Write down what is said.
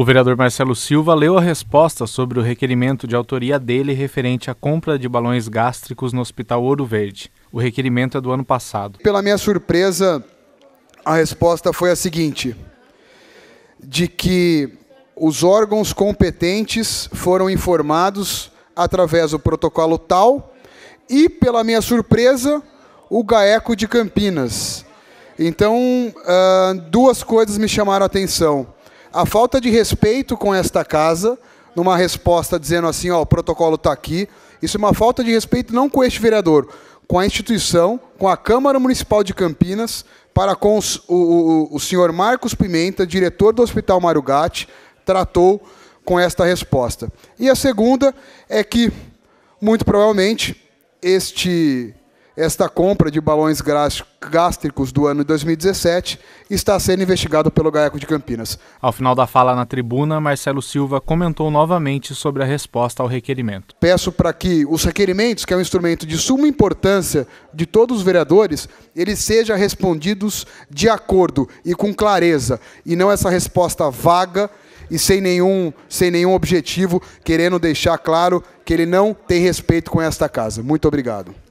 O vereador Marcelo Silva leu a resposta sobre o requerimento de autoria dele referente à compra de balões gástricos no Hospital Ouro Verde. O requerimento é do ano passado. Pela minha surpresa, a resposta foi a seguinte: de que os órgãos competentes foram informados através do protocolo tal e, pela minha surpresa, o GAECO de Campinas. Então, ah, duas coisas me chamaram a atenção a falta de respeito com esta casa, numa resposta dizendo assim, ó, o protocolo está aqui, isso é uma falta de respeito não com este vereador, com a instituição, com a Câmara Municipal de Campinas, para com os, o, o, o senhor Marcos Pimenta, diretor do Hospital Mário Gatti, tratou com esta resposta. E a segunda é que, muito provavelmente, este esta compra de balões gástricos do ano de 2017 está sendo investigado pelo GAECO de Campinas. Ao final da fala na tribuna, Marcelo Silva comentou novamente sobre a resposta ao requerimento. Peço para que os requerimentos, que é um instrumento de suma importância de todos os vereadores, eles sejam respondidos de acordo e com clareza, e não essa resposta vaga e sem nenhum, sem nenhum objetivo, querendo deixar claro que ele não tem respeito com esta casa. Muito obrigado.